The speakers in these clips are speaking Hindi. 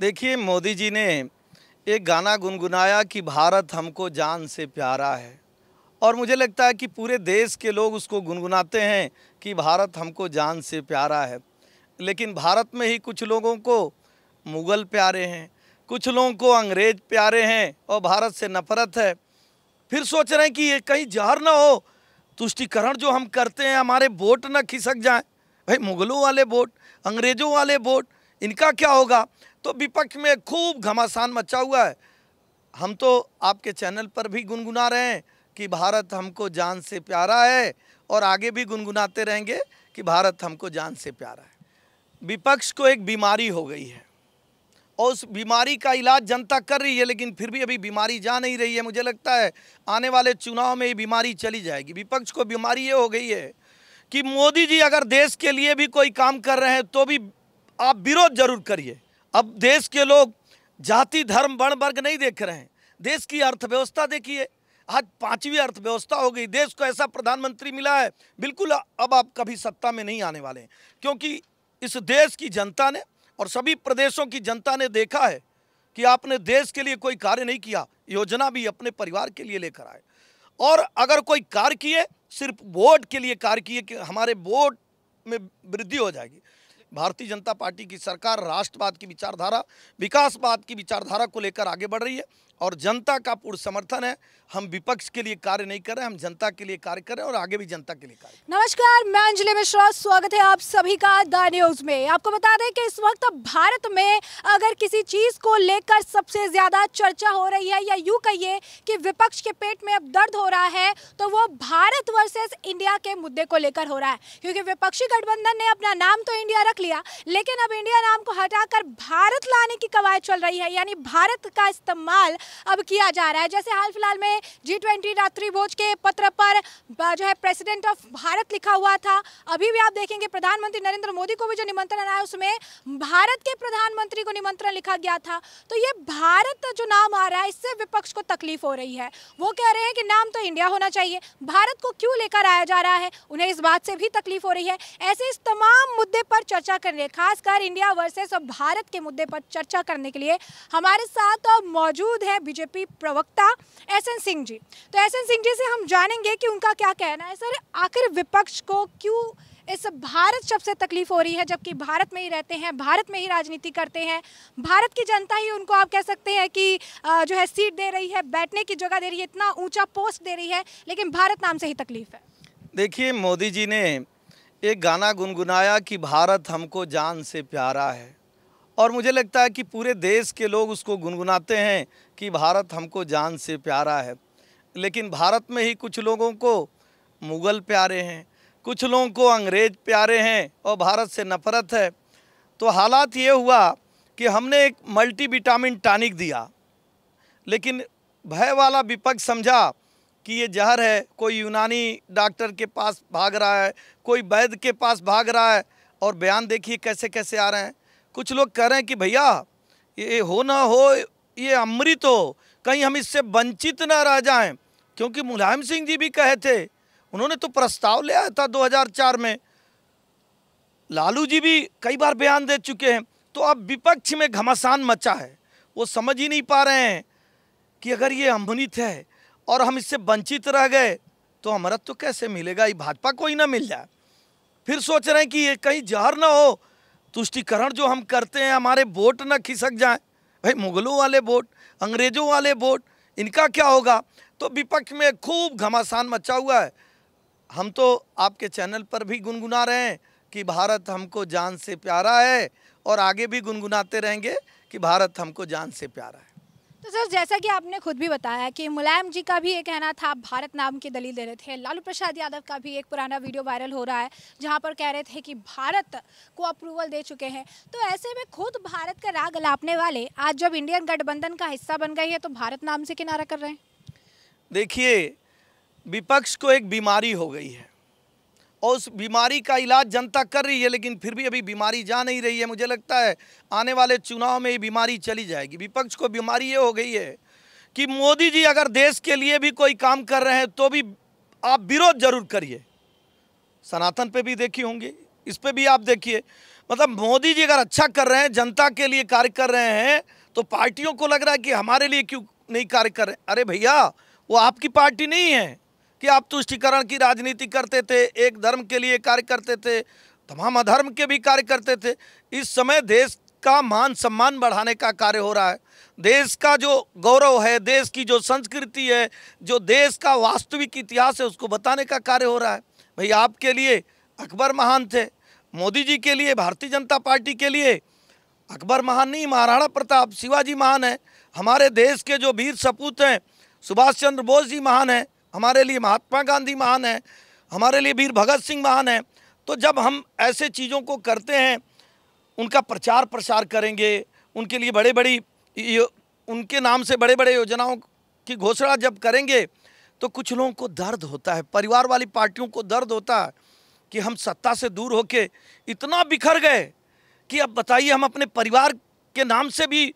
देखिए मोदी जी ने एक गाना गुनगुनाया कि भारत हमको जान से प्यारा है और मुझे लगता है कि पूरे देश के लोग उसको गुनगुनाते हैं कि भारत हमको जान से प्यारा है लेकिन भारत में ही कुछ लोगों को मुग़ल प्यारे हैं कुछ लोगों को अंग्रेज़ प्यारे हैं और भारत से नफरत है फिर सोच रहे हैं कि ये कहीं जहर ना हो तुष्टिकरण जो हम करते हैं हमारे वोट ना खिसक जाए भाई मुग़लों वाले वोट अंग्रेज़ों वाले वोट इनका क्या होगा तो विपक्ष में खूब घमासान मचा हुआ है हम तो आपके चैनल पर भी गुनगुना रहे हैं कि भारत हमको जान से प्यारा है और आगे भी गुनगुनाते रहेंगे कि भारत हमको जान से प्यारा है विपक्ष को एक बीमारी हो गई है और उस बीमारी का इलाज जनता कर रही है लेकिन फिर भी अभी बीमारी जा नहीं रही है मुझे लगता है आने वाले चुनाव में ये बीमारी चली जाएगी विपक्ष को बीमारी ये हो गई है कि मोदी जी अगर देश के लिए भी कोई काम कर रहे हैं तो भी आप विरोध जरूर करिए अब देश के लोग जाति धर्म वर्ण वर्ग नहीं देख रहे हैं देश की अर्थव्यवस्था देखिए आज पांचवी अर्थव्यवस्था हो गई देश को ऐसा प्रधानमंत्री मिला है बिल्कुल अब आप कभी सत्ता में नहीं आने वाले हैं क्योंकि इस देश की जनता ने और सभी प्रदेशों की जनता ने देखा है कि आपने देश के लिए कोई कार्य नहीं किया योजना भी अपने परिवार के लिए लेकर आए और अगर कोई कार्य किए सिर्फ वोट के लिए कार्य किए कि हमारे वोट में वृद्धि हो जाएगी भारतीय जनता पार्टी की सरकार राष्ट्रवाद की विचारधारा विकासवाद की विचारधारा को लेकर आगे बढ़ रही है और जनता का पूर्ण समर्थन है हम विपक्ष के लिए कार्य नहीं कर रहे हम जनता के लिए कार्य कर रहे हैं और आगे भी जनता के लिए कार्य नमस्कार मैं अंजलि मिश्रा स्वागत है आप सभी का द न्यूज में आपको बता दें कि इस वक्त भारत में अगर किसी चीज को लेकर सबसे ज्यादा चर्चा हो रही है या यू कहिए कि विपक्ष के पेट में अब दर्द हो रहा है तो वो भारत वर्सेज इंडिया के मुद्दे को लेकर हो रहा है क्योंकि विपक्षी गठबंधन ने अपना नाम तो इंडिया रख लिया लेकिन अब इंडिया नाम को हटाकर भारत लाने की कवायद चल रही है यानी भारत का इस्तेमाल अब किया जा रहा है जैसे हाल फिलहाल में जी ट्वेंटी रात्रि भोज के पत्र पर जो है प्रेसिडेंट ऑफ भारत लिखा हुआ था अभी भी आप देखेंगे प्रधानमंत्री नरेंद्र मोदी को भी जो निमंत्रण आया उसमें भारत के प्रधानमंत्री को निमंत्रण लिखा गया था तो ये भारत जो नाम आ रहा है इससे विपक्ष को तकलीफ हो रही है वो कह रहे हैं कि नाम तो इंडिया होना चाहिए भारत को क्यों लेकर आया जा रहा है उन्हें इस बात से भी तकलीफ हो रही है ऐसे इस तमाम मुद्दे पर चर्चा करने खासकर इंडिया वर्सेस और भारत के मुद्दे पर चर्चा करने के लिए हमारे साथ मौजूद है हैं बीजेपी प्रवक्ता एस एन सिंह जी तो एस एन सिंह जी से हम जानेंगे कि उनका क्या कहना है सर आखिर विपक्ष को क्यों इस भारत शब्द से तकलीफ हो रही है जबकि भारत में ही रहते हैं भारत में ही राजनीति करते हैं भारत की जनता ही उनको आप कह सकते हैं कि जो है सीट दे रही है बैठने की जगह दे रही है इतना ऊंचा पोस्ट दे रही है लेकिन भारत नाम से ही तकलीफ है देखिए मोदी जी ने एक गाना गुनगुनाया कि भारत हमको जान से प्यारा है और मुझे लगता है कि पूरे देश के लोग उसको गुनगुनाते हैं कि भारत हमको जान से प्यारा है लेकिन भारत में ही कुछ लोगों को मुग़ल प्यारे हैं कुछ लोगों को अंग्रेज़ प्यारे हैं और भारत से नफ़रत है तो हालात ये हुआ कि हमने एक मल्टी विटामिन टानिक दिया लेकिन भय वाला विपक्ष समझा कि ये जहर है कोई यूनानी डॉक्टर के पास भाग रहा है कोई वैद्य के पास भाग रहा है और बयान देखिए कैसे कैसे आ रहे हैं कुछ लोग कह रहे हैं कि भैया ये हो ना हो ये अमृत हो कहीं हम इससे वंचित ना रह जाएं क्योंकि मुलायम सिंह जी भी कहे थे उन्होंने तो प्रस्ताव ले आया था 2004 में लालू जी भी कई बार बयान दे चुके हैं तो अब विपक्ष में घमासान मचा है वो समझ ही नहीं पा रहे हैं कि अगर ये अमृत है और हम इससे वंचित रह गए तो अमृत तो कैसे मिलेगा ये भाजपा को ही ना मिल जाए फिर सोच रहे हैं कि ये कहीं जहर ना हो तुष्टिकरण जो हम करते हैं हमारे वोट ना खिसक जाए भाई मुगलों वाले वोट अंग्रेज़ों वाले वोट इनका क्या होगा तो विपक्ष में खूब घमासान मचा हुआ है हम तो आपके चैनल पर भी गुनगुना रहे हैं कि भारत हमको जान से प्यारा है और आगे भी गुनगुनाते रहेंगे कि भारत हमको जान से प्यारा है तो सर जैसा कि आपने खुद भी बताया कि मुलायम जी का भी ये कहना था आप भारत नाम की दलील दे रहे थे लालू प्रसाद यादव का भी एक पुराना वीडियो वायरल हो रहा है जहाँ पर कह रहे थे कि भारत को अप्रूवल दे चुके हैं तो ऐसे में खुद भारत का राग लापने वाले आज जब इंडियन गठबंधन का हिस्सा बन गई है तो भारत नाम से किनारा कर रहे हैं देखिए विपक्ष को एक बीमारी हो गई है और उस बीमारी का इलाज जनता कर रही है लेकिन फिर भी अभी बीमारी जा नहीं रही है मुझे लगता है आने वाले चुनाव में ये बीमारी चली जाएगी विपक्ष को बीमारी ये हो गई है कि मोदी जी अगर देश के लिए भी कोई काम कर रहे हैं तो भी आप विरोध जरूर करिए सनातन पे भी देखी होंगी इस पर भी आप देखिए मतलब मोदी जी अगर अच्छा कर रहे हैं जनता के लिए कार्य कर रहे हैं तो पार्टियों को लग रहा है कि हमारे लिए क्यों नहीं कार्य कर रहे हैं अरे भैया वो आपकी पार्टी नहीं है कि आप तुष्टिकरण की राजनीति करते थे एक धर्म के लिए कार्य करते थे तमाम अधर्म के भी कार्य करते थे इस समय देश का मान सम्मान बढ़ाने का कार्य हो रहा है देश का जो गौरव है देश की जो संस्कृति है जो देश का वास्तविक इतिहास है उसको बताने का कार्य हो रहा है भाई आपके लिए अकबर महान थे मोदी जी के लिए भारतीय जनता पार्टी के लिए अकबर महान नहीं महाराणा प्रताप शिवाजी महान है हमारे देश के जो वीर सपूत हैं सुभाष चंद्र बोस जी महान हैं हमारे लिए महात्मा गांधी महान है हमारे लिए वीर भगत सिंह महान है तो जब हम ऐसे चीज़ों को करते हैं उनका प्रचार प्रसार करेंगे उनके लिए बड़े बड़ी उनके नाम से बड़े बड़े योजनाओं की घोषणा जब करेंगे तो कुछ लोगों को दर्द होता है परिवार वाली पार्टियों को दर्द होता है कि हम सत्ता से दूर होके इतना बिखर गए कि अब बताइए हम अपने परिवार के नाम से भी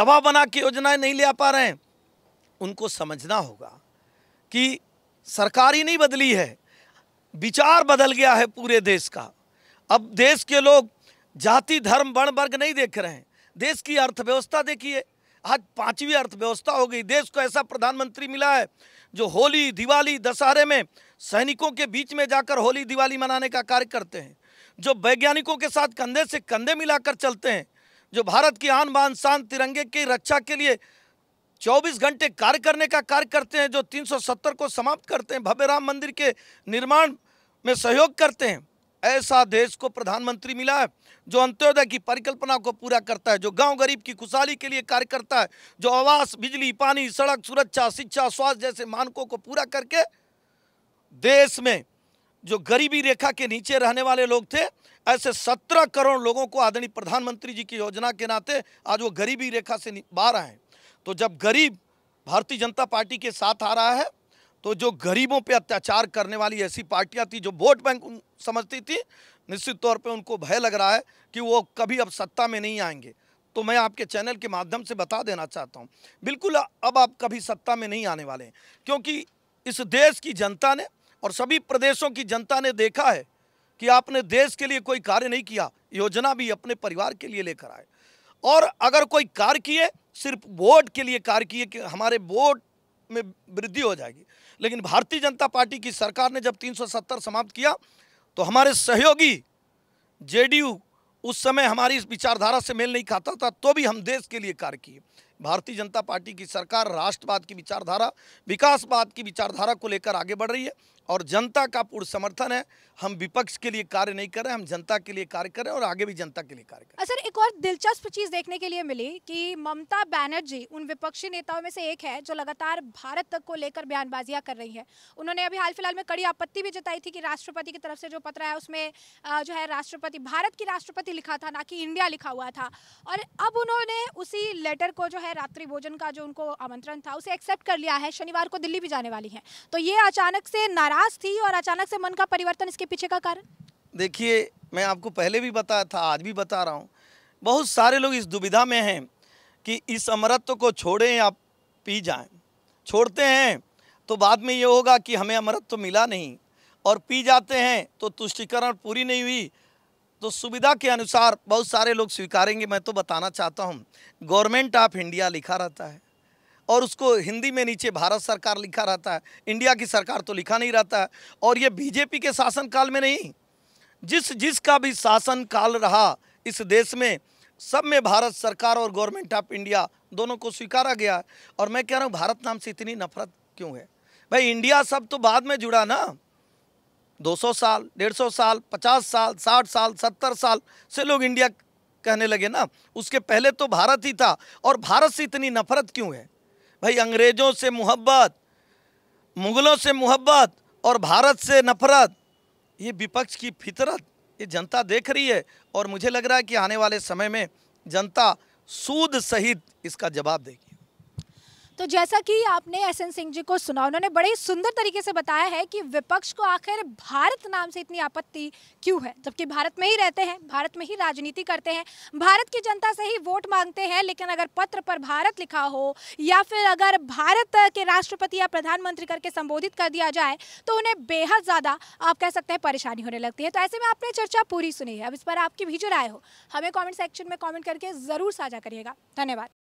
दबाव बना के योजनाएं नहीं ले आ पा रहे हैं उनको समझना होगा कि सरकार ही नहीं बदली है विचार बदल गया है पूरे देश का अब देश के लोग जाति धर्म वर्ण वर्ग नहीं देख रहे हैं देश की अर्थव्यवस्था देखिए आज पांचवी अर्थव्यवस्था हो गई देश को ऐसा प्रधानमंत्री मिला है जो होली दिवाली दशहरे में सैनिकों के बीच में जाकर होली दिवाली मनाने का कार्य करते हैं जो वैज्ञानिकों के साथ कंधे से कंधे मिलाकर चलते हैं जो भारत की आन बान शान तिरंगे की रक्षा के लिए 24 घंटे कार्य करने का कार्य करते हैं जो 370 को समाप्त करते हैं भव्य राम मंदिर के निर्माण में सहयोग करते हैं ऐसा देश को प्रधानमंत्री मिला है जो अंत्योदय की परिकल्पना को पूरा करता है जो गांव गरीब की खुशहाली के लिए कार्य करता है जो आवास बिजली पानी सड़क सुरक्षा शिक्षा स्वास्थ्य जैसे मानकों को पूरा करके देश में जो गरीबी रेखा के नीचे रहने वाले लोग थे ऐसे सत्रह करोड़ लोगों को आदरणीय प्रधानमंत्री जी की योजना के नाते आज वो गरीबी रेखा से बाहर आए तो जब गरीब भारतीय जनता पार्टी के साथ आ रहा है तो जो गरीबों पे अत्याचार करने वाली ऐसी पार्टियां थी जो वोट बैंक समझती थी निश्चित तौर पे उनको भय लग रहा है कि वो कभी अब सत्ता में नहीं आएंगे तो मैं आपके चैनल के माध्यम से बता देना चाहता हूँ बिल्कुल अब आप कभी सत्ता में नहीं आने वाले हैं क्योंकि इस देश की जनता ने और सभी प्रदेशों की जनता ने देखा है कि आपने देश के लिए कोई कार्य नहीं किया योजना भी अपने परिवार के लिए लेकर आए और अगर कोई कार्य किए सिर्फ वोट के लिए कार्य किए कि हमारे वोट में वृद्धि हो जाएगी लेकिन भारतीय जनता पार्टी की सरकार ने जब 370 समाप्त किया तो हमारे सहयोगी जेडीयू उस समय हमारी इस विचारधारा से मेल नहीं खाता था तो भी हम देश के लिए कार्य किए भारतीय जनता पार्टी की सरकार राष्ट्रवाद की विचारधारा विकासवाद की विचारधारा को लेकर आगे बढ़ रही है और जनता का पूर्ण समर्थन है हम विपक्ष के लिए कार्य नहीं कर रहे हम जनता के लिए कार्य कर रहे हैं और आगे भी जनता के लिए कार्य कर सर एक और दिलचस्प चीज देखने के लिए मिली कि ममता बैनर्जी उन विपक्षी नेताओं में से एक है जो लगातार भारत तक को लेकर बयानबाजियां कर रही है उन्होंने अभी हाल फिलहाल में कड़ी आपत्ति भी जताई थी कि राष्ट्रपति की तरफ से जो पत्र आया उसमें जो है राष्ट्रपति भारत की राष्ट्रपति लिखा था ना कि इंडिया लिखा हुआ था और अब उन्होंने उसी लेटर को जो है रात्रि भोजन का जो उनको आमंत्रण था उसे एक्सेप्ट कर लिया है शनिवार को दिल्ली भी जाने वाली है तो ये अचानक से नाराज आस थी और अचानक से मन का परिवर्तन इसके पीछे का कारण देखिए मैं आपको पहले भी बताया था आज भी बता रहा हूँ बहुत सारे लोग इस दुविधा में हैं कि इस अमृत को छोड़ें या पी जाएं छोड़ते हैं तो बाद में ये होगा कि हमें अमृत तो मिला नहीं और पी जाते हैं तो तुष्टिकरण पूरी नहीं हुई तो सुविधा के अनुसार बहुत सारे लोग स्वीकारेंगे मैं तो बताना चाहता हूँ गवर्नमेंट ऑफ इंडिया लिखा रहता है और उसको हिंदी में नीचे भारत सरकार लिखा रहता है इंडिया की सरकार तो लिखा नहीं रहता है और ये बीजेपी के शासनकाल में नहीं जिस जिस का भी शासनकाल रहा इस देश में सब में भारत सरकार और गवर्नमेंट ऑफ इंडिया दोनों को स्वीकारा गया और मैं कह रहा हूँ भारत नाम से इतनी नफरत क्यों है भाई इंडिया सब तो बाद में जुड़ा ना 200 साल 150 साल 50 साल 60 साल 70 साल से लोग इंडिया कहने लगे ना उसके पहले तो भारत ही था और भारत से इतनी नफरत क्यों है भाई अंग्रेज़ों से मोहब्बत मुग़लों से मोहब्बत और भारत से नफरत ये विपक्ष की फितरत ये जनता देख रही है और मुझे लग रहा है कि आने वाले समय में जनता सूद सहित इसका जवाब देगी तो जैसा कि आपने एस एन सिंह जी को सुना उन्होंने बड़े सुंदर तरीके से बताया है कि विपक्ष को आखिर भारत नाम से इतनी आपत्ति क्यों है जबकि भारत में ही रहते हैं भारत में ही राजनीति करते हैं भारत की जनता से ही वोट मांगते हैं लेकिन अगर पत्र पर भारत लिखा हो या फिर अगर भारत के राष्ट्रपति या प्रधानमंत्री करके संबोधित कर दिया जाए तो उन्हें बेहद ज़्यादा आप कह सकते हैं परेशानी होने लगती है तो ऐसे में आपने चर्चा पूरी सुनी है अब इस पर आपकी भी जो राय हो हमें कॉमेंट सेक्शन में कॉमेंट करके ज़रूर साझा करिएगा धन्यवाद